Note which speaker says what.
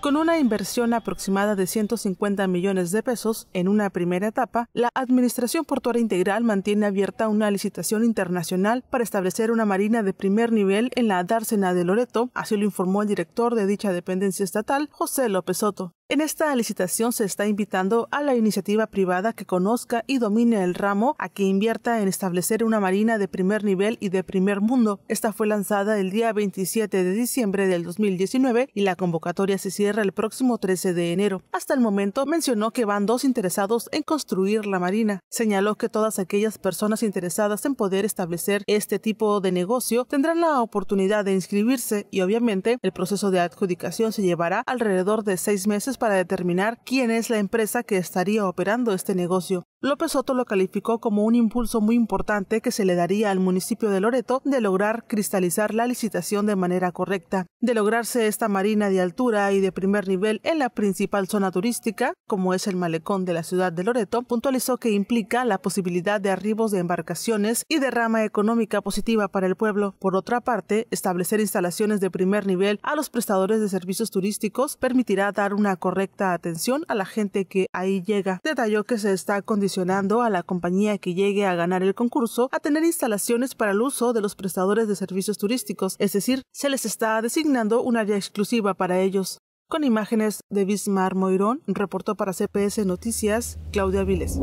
Speaker 1: Con una inversión aproximada de 150 millones de pesos en una primera etapa, la Administración Portuaria Integral mantiene abierta una licitación internacional para establecer una marina de primer nivel en la dársena de Loreto, así lo informó el director de dicha dependencia estatal, José López Soto. En esta licitación se está invitando a la iniciativa privada que conozca y domine el ramo a que invierta en establecer una marina de primer nivel y de primer mundo. Esta fue lanzada el día 27 de diciembre del 2019 y la convocatoria se cierra el próximo 13 de enero. Hasta el momento mencionó que van dos interesados en construir la marina. Señaló que todas aquellas personas interesadas en poder establecer este tipo de negocio tendrán la oportunidad de inscribirse y obviamente el proceso de adjudicación se llevará alrededor de seis meses para determinar quién es la empresa que estaría operando este negocio. López Soto lo calificó como un impulso muy importante que se le daría al municipio de Loreto de lograr cristalizar la licitación de manera correcta, de lograrse esta marina de altura y de primer nivel en la principal zona turística, como es el malecón de la ciudad de Loreto, puntualizó que implica la posibilidad de arribos de embarcaciones y de rama económica positiva para el pueblo. Por otra parte, establecer instalaciones de primer nivel a los prestadores de servicios turísticos permitirá dar una correcta atención a la gente que ahí llega. Detalló que se está condicionando a la compañía que llegue a ganar el concurso a tener instalaciones para el uso de los prestadores de servicios turísticos, es decir, se les está designando un área exclusiva para ellos. Con imágenes de Bismar Moirón, reportó para CPS Noticias Claudia Viles.